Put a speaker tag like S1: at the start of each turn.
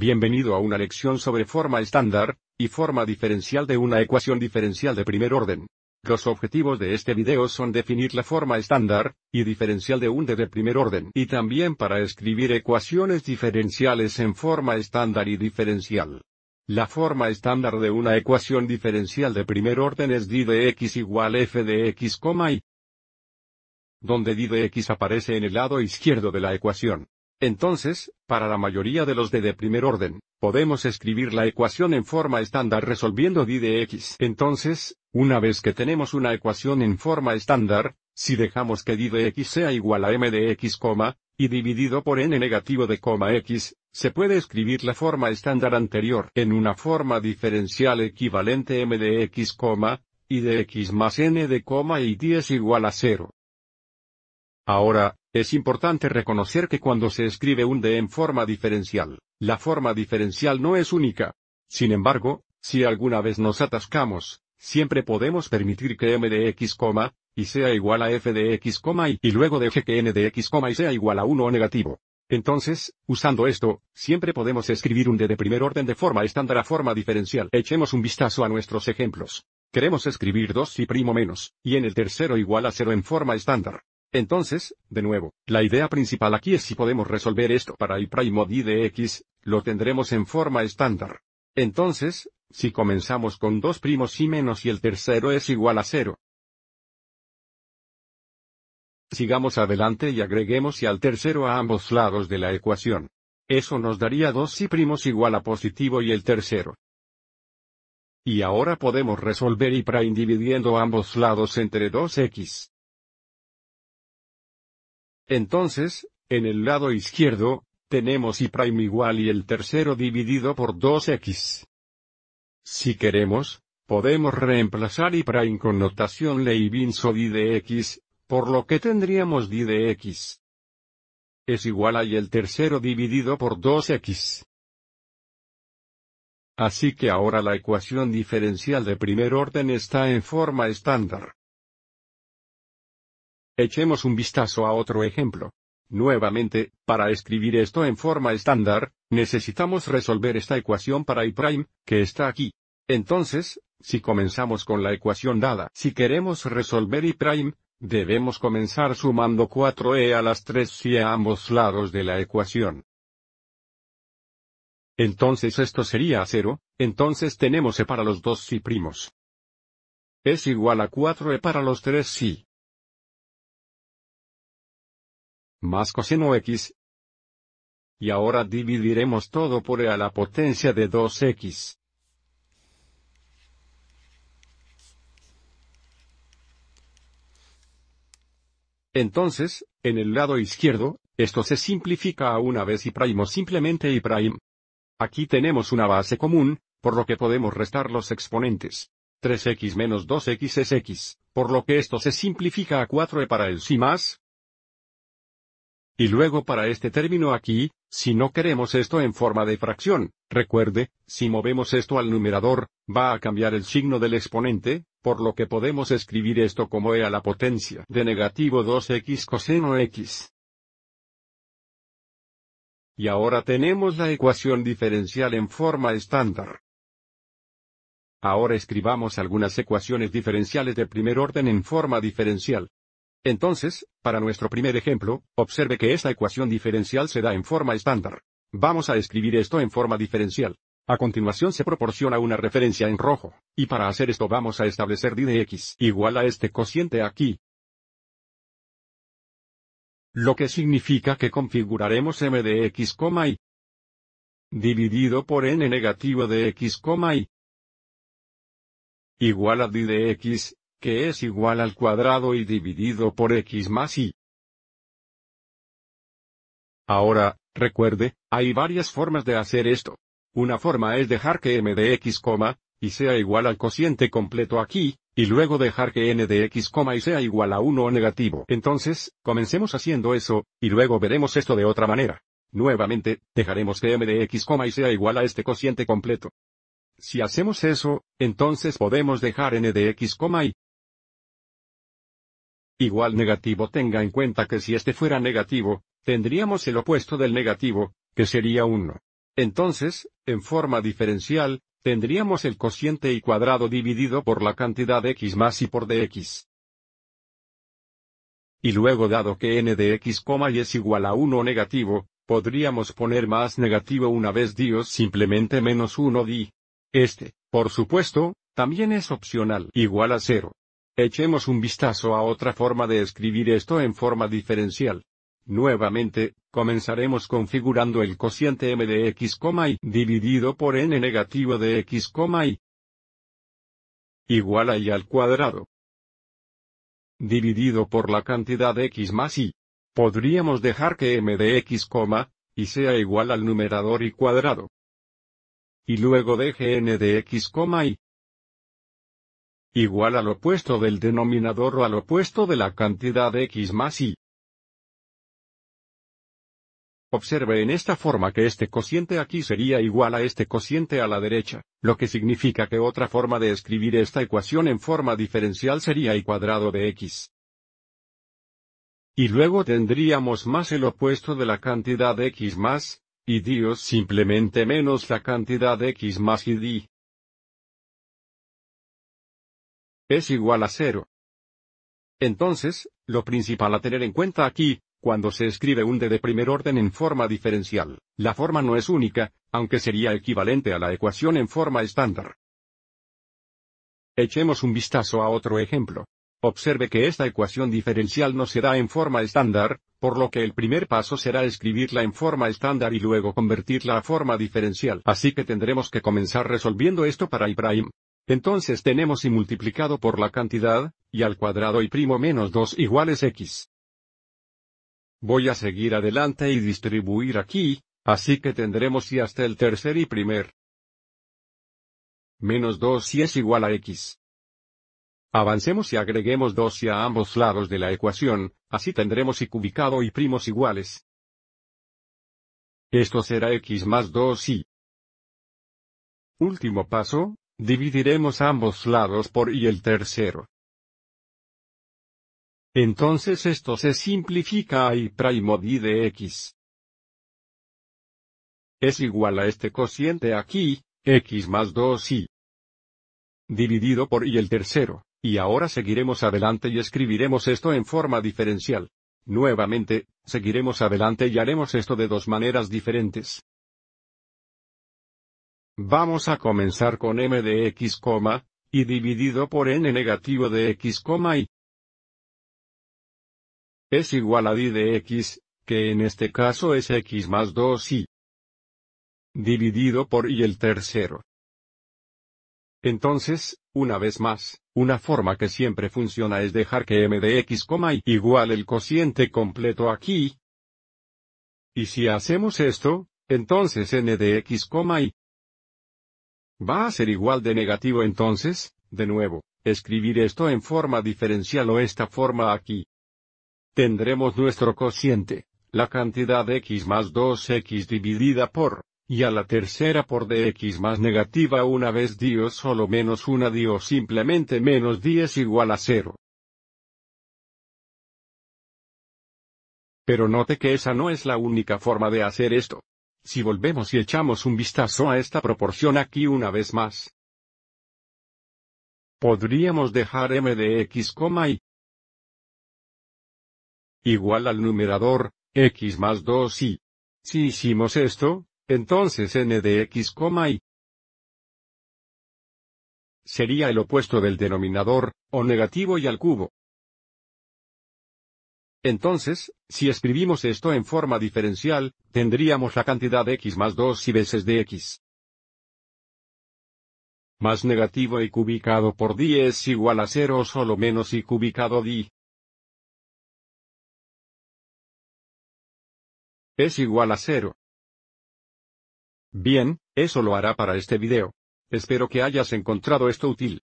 S1: Bienvenido a una lección sobre forma estándar, y forma diferencial de una ecuación diferencial de primer orden. Los objetivos de este video son definir la forma estándar, y diferencial de un de, de primer orden y también para escribir ecuaciones diferenciales en forma estándar y diferencial. La forma estándar de una ecuación diferencial de primer orden es d de x igual f de x, y donde d de x aparece en el lado izquierdo de la ecuación. Entonces, para la mayoría de los de de primer orden, podemos escribir la ecuación en forma estándar resolviendo d de x. Entonces, una vez que tenemos una ecuación en forma estándar, si dejamos que d de x sea igual a m de x, y dividido por n negativo de coma x, se puede escribir la forma estándar anterior en una forma diferencial equivalente m de x, y de x más n de coma y d es igual a 0. Ahora, es importante reconocer que cuando se escribe un D en forma diferencial, la forma diferencial no es única. Sin embargo, si alguna vez nos atascamos, siempre podemos permitir que m de x, y sea igual a f de x, y, y luego deje que n de x, y sea igual a 1 o negativo. Entonces, usando esto, siempre podemos escribir un D de primer orden de forma estándar a forma diferencial. Echemos un vistazo a nuestros ejemplos. Queremos escribir 2 y primo menos, y en el tercero igual a 0 en forma estándar. Entonces, de nuevo, la idea principal aquí es si podemos resolver esto para el primo d de x, lo tendremos en forma estándar. Entonces, si comenzamos con dos primos y menos y el tercero es igual a cero. Sigamos adelante y agreguemos y al tercero a ambos lados de la ecuación. Eso nos daría dos y primos igual a positivo y el tercero. Y ahora podemos resolver y para dividiendo ambos lados entre 2x. Entonces, en el lado izquierdo, tenemos y prime igual y el tercero dividido por 2x. Si queremos, podemos reemplazar y con notación Leibniz o d de x, por lo que tendríamos di de x es igual a y el tercero dividido por 2x. Así que ahora la ecuación diferencial de primer orden está en forma estándar. Echemos un vistazo a otro ejemplo. Nuevamente, para escribir esto en forma estándar, necesitamos resolver esta ecuación para y', que está aquí. Entonces, si comenzamos con la ecuación dada, si queremos resolver y', debemos comenzar sumando 4e a las 3 y a ambos lados de la ecuación. Entonces esto sería 0, entonces tenemos e para los dos si primos. Es igual a 4e para los 3 si. más coseno x. Y ahora dividiremos todo por e a la potencia de 2x. Entonces, en el lado izquierdo, esto se simplifica a una vez y o simplemente y prime. Aquí tenemos una base común, por lo que podemos restar los exponentes. 3x menos 2x es x, por lo que esto se simplifica a 4e para el si más, y luego para este término aquí, si no queremos esto en forma de fracción, recuerde, si movemos esto al numerador, va a cambiar el signo del exponente, por lo que podemos escribir esto como e a la potencia de negativo 2x coseno x. Y ahora tenemos la ecuación diferencial en forma estándar. Ahora escribamos algunas ecuaciones diferenciales de primer orden en forma diferencial. Entonces, para nuestro primer ejemplo, observe que esta ecuación diferencial se da en forma estándar. Vamos a escribir esto en forma diferencial. A continuación se proporciona una referencia en rojo, y para hacer esto vamos a establecer d de x igual a este cociente aquí. Lo que significa que configuraremos m de x, dividido por n negativo de x, y igual a d de x, que es igual al cuadrado y dividido por x más y. Ahora, recuerde, hay varias formas de hacer esto. Una forma es dejar que m de x, y sea igual al cociente completo aquí, y luego dejar que n de x, y sea igual a 1 o negativo. Entonces, comencemos haciendo eso, y luego veremos esto de otra manera. Nuevamente, dejaremos que m de x, y sea igual a este cociente completo. Si hacemos eso, entonces podemos dejar n de x, y, igual negativo tenga en cuenta que si este fuera negativo, tendríamos el opuesto del negativo, que sería 1. Entonces, en forma diferencial, tendríamos el cociente y cuadrado dividido por la cantidad x más y por dx. Y luego dado que n de x, y es igual a 1 negativo, podríamos poner más negativo una vez dios simplemente menos 1 di. Este, por supuesto, también es opcional igual a 0. Echemos un vistazo a otra forma de escribir esto en forma diferencial. Nuevamente, comenzaremos configurando el cociente m de x, y dividido por n negativo de x, y igual a y al cuadrado. Dividido por la cantidad x más y. Podríamos dejar que m de x, y sea igual al numerador y cuadrado. Y luego deje n de x, y igual al opuesto del denominador o al opuesto de la cantidad x más y. Observe en esta forma que este cociente aquí sería igual a este cociente a la derecha, lo que significa que otra forma de escribir esta ecuación en forma diferencial sería y cuadrado de x. Y luego tendríamos más el opuesto de la cantidad x más, y Dios simplemente menos la cantidad x más y di, es igual a cero. Entonces, lo principal a tener en cuenta aquí, cuando se escribe un D de primer orden en forma diferencial, la forma no es única, aunque sería equivalente a la ecuación en forma estándar. Echemos un vistazo a otro ejemplo. Observe que esta ecuación diferencial no se da en forma estándar, por lo que el primer paso será escribirla en forma estándar y luego convertirla a forma diferencial. Así que tendremos que comenzar resolviendo esto para Ibrahim. Entonces tenemos y multiplicado por la cantidad, y al cuadrado y primo menos 2 iguales x. Voy a seguir adelante y distribuir aquí, así que tendremos y hasta el tercer y primer. Menos 2 y es igual a x. Avancemos y agreguemos 2 y a ambos lados de la ecuación, así tendremos y cubicado y primos iguales. Esto será x más 2 y. Último paso, Dividiremos ambos lados por y el tercero. Entonces esto se simplifica a y primo de x. Es igual a este cociente aquí, x más 2y. Dividido por y el tercero, y ahora seguiremos adelante y escribiremos esto en forma diferencial. Nuevamente, seguiremos adelante y haremos esto de dos maneras diferentes. Vamos a comenzar con m de x, y dividido por n negativo de x, y es igual a d de x, que en este caso es x más 2y dividido por y el tercero. Entonces, una vez más, una forma que siempre funciona es dejar que m de x, y igual el cociente completo aquí. Y si hacemos esto, entonces n de x, y ¿Va a ser igual de negativo entonces? De nuevo, escribir esto en forma diferencial o esta forma aquí. Tendremos nuestro cociente, la cantidad x más 2x dividida por, y a la tercera por dx más negativa una vez dios solo menos una dios simplemente menos 10 igual a 0. Pero note que esa no es la única forma de hacer esto. Si volvemos y echamos un vistazo a esta proporción aquí una vez más. Podríamos dejar m de x, igual al numerador, x más 2 y. Si hicimos esto, entonces n de x, y sería el opuesto del denominador, o negativo y al cubo. Entonces, si escribimos esto en forma diferencial, tendríamos la cantidad de x más 2 y veces de x más negativo y cubicado por d es igual a 0 o solo menos y cubicado di. es igual a 0. Bien, eso lo hará para este video. Espero que hayas encontrado esto útil.